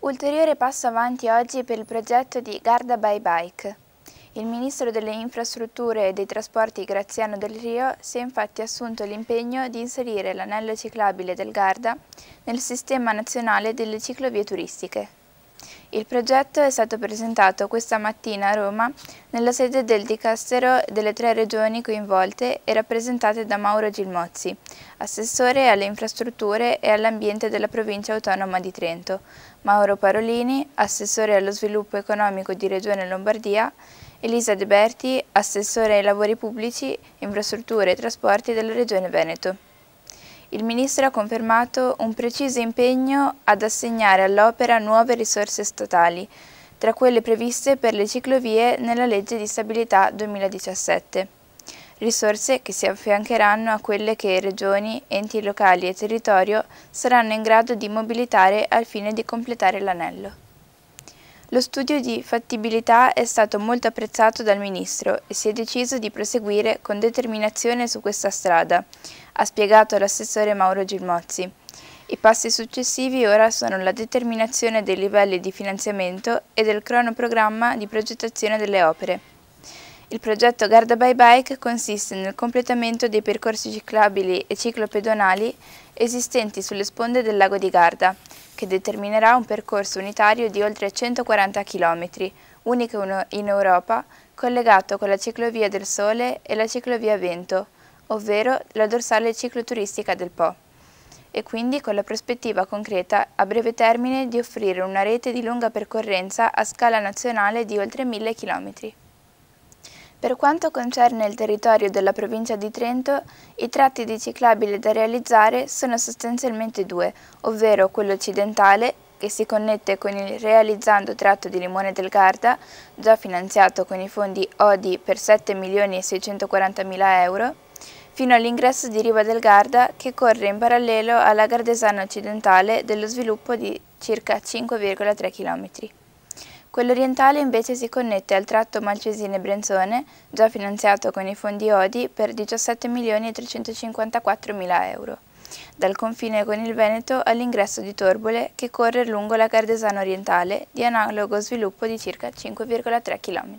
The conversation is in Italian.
Ulteriore passo avanti oggi per il progetto di Garda by Bike. Il ministro delle infrastrutture e dei trasporti Graziano Del Rio si è infatti assunto l'impegno di inserire l'anello ciclabile del Garda nel sistema nazionale delle ciclovie turistiche. Il progetto è stato presentato questa mattina a Roma nella sede del Dicastero delle tre regioni coinvolte e rappresentate da Mauro Gilmozzi, assessore alle infrastrutture e all'ambiente della provincia autonoma di Trento, Mauro Parolini, assessore allo sviluppo economico di Regione Lombardia, Elisa De Berti, assessore ai lavori pubblici, infrastrutture e trasporti della Regione Veneto il Ministro ha confermato un preciso impegno ad assegnare all'opera nuove risorse statali, tra quelle previste per le ciclovie nella legge di stabilità 2017. Risorse che si affiancheranno a quelle che regioni, enti locali e territorio saranno in grado di mobilitare al fine di completare l'anello. Lo studio di fattibilità è stato molto apprezzato dal Ministro e si è deciso di proseguire con determinazione su questa strada, ha spiegato l'assessore Mauro Gilmozzi. I passi successivi ora sono la determinazione dei livelli di finanziamento e del cronoprogramma di progettazione delle opere. Il progetto Garda by Bike consiste nel completamento dei percorsi ciclabili e ciclopedonali esistenti sulle sponde del lago di Garda, che determinerà un percorso unitario di oltre 140 km, unico in Europa, collegato con la ciclovia del Sole e la ciclovia Vento, ovvero la dorsale cicloturistica del Po, e quindi con la prospettiva concreta a breve termine di offrire una rete di lunga percorrenza a scala nazionale di oltre 1000 km. Per quanto concerne il territorio della provincia di Trento, i tratti di ciclabile da realizzare sono sostanzialmente due, ovvero quello occidentale, che si connette con il realizzando tratto di Limone del Garda, già finanziato con i fondi ODI per 7 milioni e 640 mila euro, fino all'ingresso di Riva del Garda che corre in parallelo alla Gardesana occidentale dello sviluppo di circa 5,3 chilometri. Quello orientale invece si connette al tratto Malcesine-Brenzone, già finanziato con i fondi ODI per 17.354.000 euro, dal confine con il Veneto all'ingresso di Torbole che corre lungo la Cardesana orientale di analogo sviluppo di circa 5,3 km.